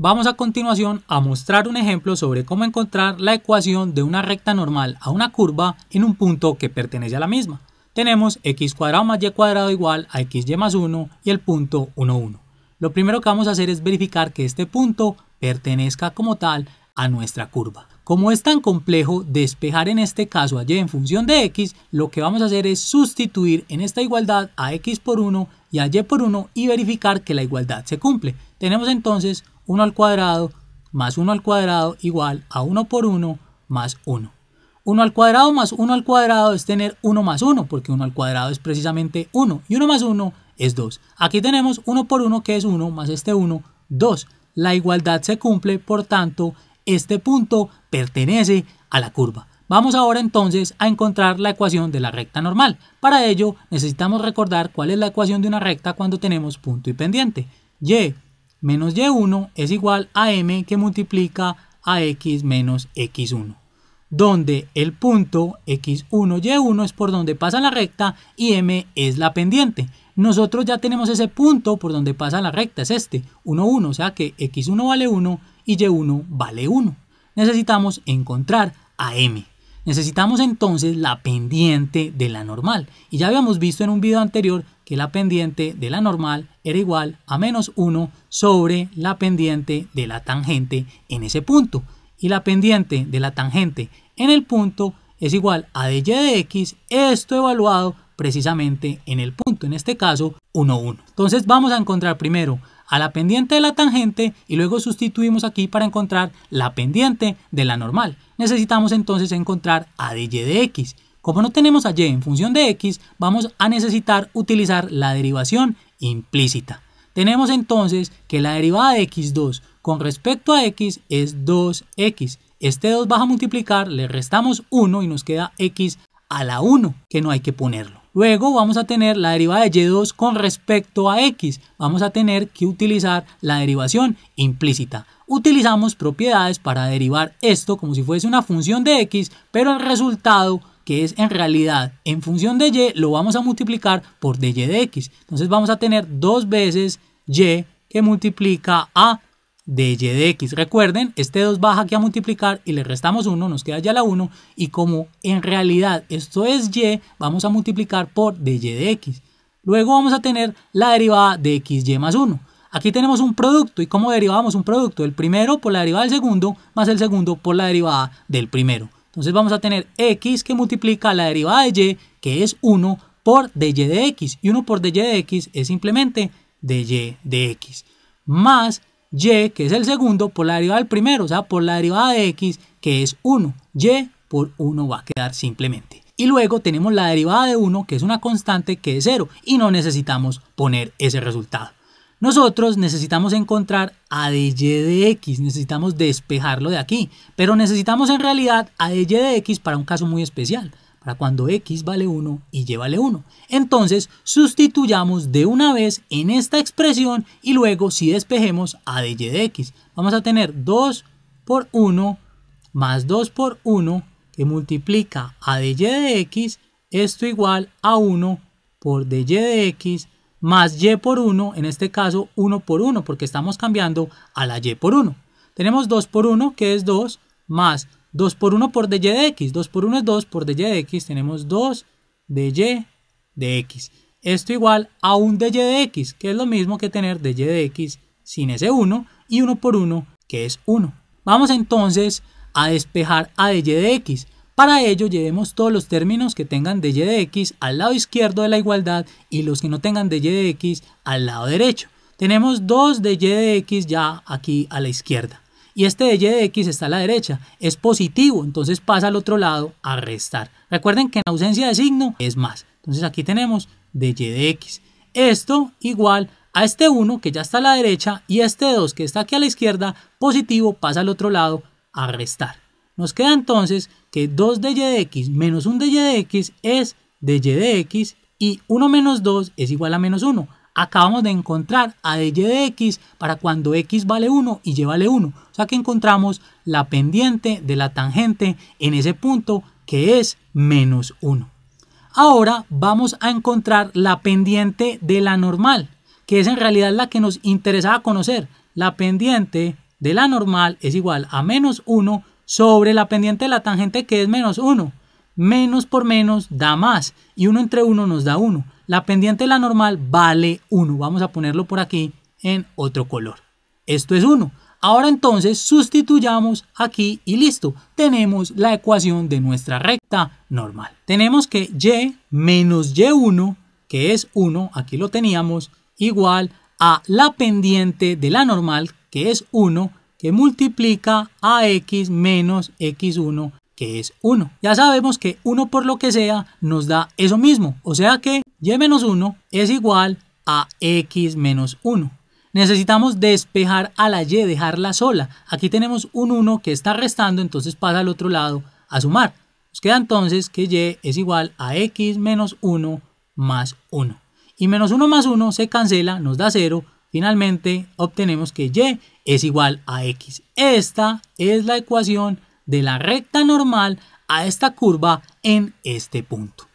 Vamos a continuación a mostrar un ejemplo sobre cómo encontrar la ecuación de una recta normal a una curva en un punto que pertenece a la misma. Tenemos x cuadrado más y cuadrado igual a xy más 1 y el punto 1, 1. Lo primero que vamos a hacer es verificar que este punto pertenezca como tal a nuestra curva. Como es tan complejo despejar en este caso a y en función de x, lo que vamos a hacer es sustituir en esta igualdad a x por 1 y a y por 1 y verificar que la igualdad se cumple. Tenemos entonces 1 al cuadrado más 1 al cuadrado igual a 1 por 1 más 1. 1 al cuadrado más 1 al cuadrado es tener 1 más 1, porque 1 al cuadrado es precisamente 1, y 1 más 1 es 2. Aquí tenemos 1 por 1 que es 1, más este 1, 2. La igualdad se cumple, por tanto, este punto pertenece a la curva. Vamos ahora entonces a encontrar la ecuación de la recta normal. Para ello necesitamos recordar cuál es la ecuación de una recta cuando tenemos punto y pendiente. Y menos y1 es igual a m que multiplica a x menos x1, donde el punto x1y1 es por donde pasa la recta y m es la pendiente. Nosotros ya tenemos ese punto por donde pasa la recta, es este, 1, 1, o sea que x1 vale 1 y y1 vale 1. Necesitamos encontrar a m. Necesitamos entonces la pendiente de la normal. Y ya habíamos visto en un video anterior que la pendiente de la normal era igual a menos 1 sobre la pendiente de la tangente en ese punto. Y la pendiente de la tangente en el punto es igual a dy de x, esto evaluado precisamente en el punto, en este caso 1, 1. Entonces vamos a encontrar primero a la pendiente de la tangente y luego sustituimos aquí para encontrar la pendiente de la normal. Necesitamos entonces encontrar a de y de x. Como no tenemos a y en función de x, vamos a necesitar utilizar la derivación implícita. Tenemos entonces que la derivada de x2 con respecto a x es 2x. Este 2 baja a multiplicar, le restamos 1 y nos queda x a la 1, que no hay que ponerlo. Luego vamos a tener la derivada de y2 con respecto a x. Vamos a tener que utilizar la derivación implícita. Utilizamos propiedades para derivar esto como si fuese una función de x, pero el resultado que es en realidad en función de y lo vamos a multiplicar por dy de x. Entonces vamos a tener dos veces y que multiplica a de y de x. Recuerden, este 2 baja aquí a multiplicar y le restamos 1, nos queda ya la 1. Y como en realidad esto es y, vamos a multiplicar por dy de, de x. Luego vamos a tener la derivada de y más 1. Aquí tenemos un producto. ¿Y cómo derivamos un producto? El primero por la derivada del segundo más el segundo por la derivada del primero. Entonces vamos a tener x que multiplica la derivada de y, que es 1, por dy de, de x. Y 1 por dy de, de x es simplemente dy y de x. Más y, que es el segundo, por la derivada del primero, o sea, por la derivada de x, que es 1. y por 1 va a quedar simplemente. Y luego tenemos la derivada de 1, que es una constante, que es 0, y no necesitamos poner ese resultado. Nosotros necesitamos encontrar a de y de x, necesitamos despejarlo de aquí, pero necesitamos en realidad a de y de x para un caso muy especial para cuando x vale 1 y y vale 1. Entonces sustituyamos de una vez en esta expresión y luego si despejemos a de y de x. Vamos a tener 2 por 1 más 2 por 1 que multiplica a de y de x, esto igual a 1 por y de x más y por 1, en este caso 1 por 1, porque estamos cambiando a la y por 1. Tenemos 2 por 1, que es 2, más 2 por 1 por dy de x. 2 por 1 es 2 por dy de x. Tenemos 2 dy de x. Esto igual a un dy de x, que es lo mismo que tener dy de x sin ese 1 y 1 por 1, que es 1. Vamos entonces a despejar a dy de x. Para ello llevemos todos los términos que tengan dy de x al lado izquierdo de la igualdad y los que no tengan dy de x al lado derecho. Tenemos 2 dy de x ya aquí a la izquierda y este de y de x está a la derecha, es positivo, entonces pasa al otro lado a restar. Recuerden que en ausencia de signo es más. Entonces aquí tenemos de y de x. Esto igual a este 1 que ya está a la derecha y este 2 que está aquí a la izquierda, positivo, pasa al otro lado a restar. Nos queda entonces que 2 de y de x menos 1 de y de x es de y de x y 1 menos 2 es igual a menos 1 acabamos de encontrar a dy de x para cuando x vale 1 y y vale 1. O sea que encontramos la pendiente de la tangente en ese punto que es menos 1. Ahora vamos a encontrar la pendiente de la normal, que es en realidad la que nos interesaba conocer. La pendiente de la normal es igual a menos 1 sobre la pendiente de la tangente que es menos 1 menos por menos da más y 1 entre 1 nos da 1. La pendiente de la normal vale 1. Vamos a ponerlo por aquí en otro color. Esto es 1. Ahora entonces sustituyamos aquí y listo. Tenemos la ecuación de nuestra recta normal. Tenemos que y menos y1, que es 1, aquí lo teníamos, igual a la pendiente de la normal, que es 1, que multiplica a x menos x1 que es 1. Ya sabemos que 1 por lo que sea nos da eso mismo, o sea que y menos 1 es igual a x menos 1. Necesitamos despejar a la y, dejarla sola. Aquí tenemos un 1 que está restando, entonces pasa al otro lado a sumar. Nos queda entonces que y es igual a x menos 1 más 1. Y menos 1 más 1 se cancela, nos da 0. Finalmente obtenemos que y es igual a x. Esta es la ecuación de la recta normal a esta curva en este punto.